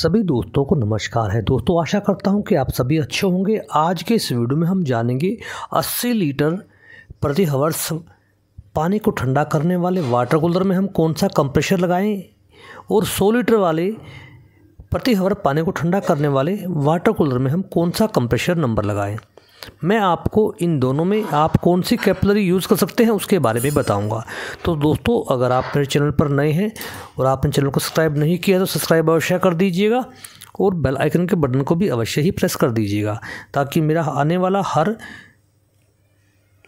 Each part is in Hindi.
सभी दोस्तों को नमस्कार है दोस्तों आशा करता हूं कि आप सभी अच्छे होंगे आज के इस वीडियो में हम जानेंगे 80 लीटर प्रति हवर्स पानी को ठंडा करने वाले वाटर कूलर में हम कौन सा कंप्रेशर लगाएं और 100 लीटर वाले प्रति हवर पानी को ठंडा करने वाले वाटर कूलर में हम कौन सा कंप्रेशर नंबर लगाएं मैं आपको इन दोनों में आप कौन सी कैपलरी यूज़ कर सकते हैं उसके बारे में बताऊंगा तो दोस्तों अगर आप मेरे चैनल पर नए हैं और आपने चैनल को सब्सक्राइब नहीं किया तो सब्सक्राइब अवश्य कर दीजिएगा और बेल आइकन के बटन को भी अवश्य ही प्रेस कर दीजिएगा ताकि मेरा आने वाला हर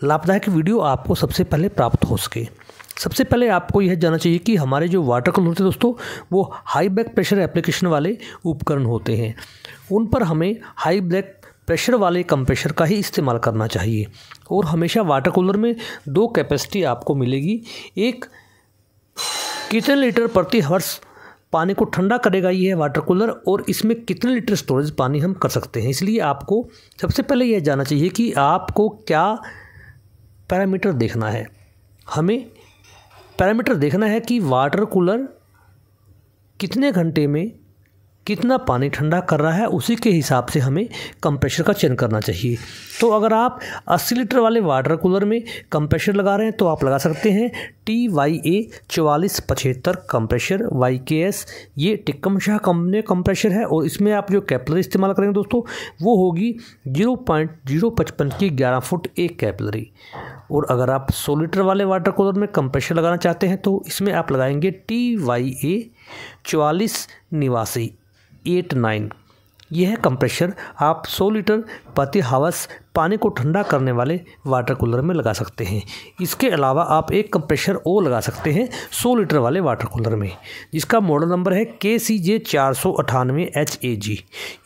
लाभदायक वीडियो आपको सबसे पहले प्राप्त हो सके सबसे पहले आपको यह जानना चाहिए कि हमारे जो वाटर कूलर होते हैं दोस्तों वो हाई बैक प्रेशर एप्लीकेशन वाले उपकरण होते हैं उन पर हमें हाई ब्लैक प्रेशर वाले कंप्रेशर का ही इस्तेमाल करना चाहिए और हमेशा वाटर कूलर में दो कैपेसिटी आपको मिलेगी एक कितने लीटर प्रति हर्स पानी को ठंडा करेगा यह वाटर कूलर और इसमें कितने लीटर स्टोरेज पानी हम कर सकते हैं इसलिए आपको सबसे पहले यह जानना चाहिए कि आपको क्या पैरामीटर देखना है हमें पैरामीटर देखना है कि वाटर कूलर कितने घंटे में कितना पानी ठंडा कर रहा है उसी के हिसाब से हमें कंप्रेशर का चयन करना चाहिए तो अगर आप 80 लीटर वाले वाटर कूलर में कंप्रेशर लगा रहे हैं तो आप लगा सकते हैं टी वाई ए चवालीस पचहत्तर कंप्रेशर वाई के एस ये टिक्कम शाह कंपनी कंप्रेशर है और इसमें आप जो कैपलरी इस्तेमाल करेंगे दोस्तों वो होगी जीरो पॉइंट जीरो पचपन की ग्यारह फुट एक कैपलरी और अगर आप सौ लीटर वाले वाटर कूलर में कंप्रेशर लगाना चाहते हैं तो इसमें आप लगाएंगे टी वाई ए चवालीस निवासी एट नाइन यह कंप्रेशर आप 100 लीटर प्रति हावस पानी को ठंडा करने वाले वाटर कूलर में लगा सकते हैं इसके अलावा आप एक कंप्रेशर ओ लगा सकते हैं 100 लीटर वाले वाटर कूलर में जिसका मॉडल नंबर है के सी जे चार सौ अठानवे एच ए जी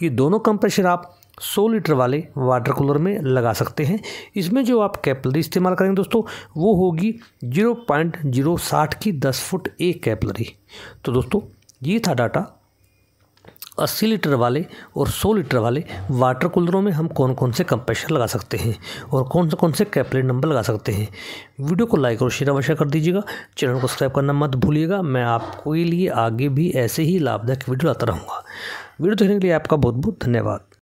ये दोनों कंप्रेशर आप 100 लीटर वाले वाटर कूलर में लगा सकते हैं इसमें जो आप कैपलरी इस्तेमाल करेंगे दोस्तों वो होगी 0.060 की 10 फुट एक कैपलरी तो दोस्तों ये था डाटा अस्सी लीटर वाले और सौ लीटर वाले वाटर कूलरों में हम कौन कौन से कंप्रेशर लगा सकते हैं और कौन से कौन से कैपलेट नंबर लगा सकते हैं वीडियो को लाइक और शेयर अवश्य कर दीजिएगा चैनल को सब्सक्राइब करना मत भूलिएगा मैं आपके लिए आगे भी ऐसे ही लाभदायक वीडियो लाता रहूँगा वीडियो देखने के लिए आपका बहुत बहुत धन्यवाद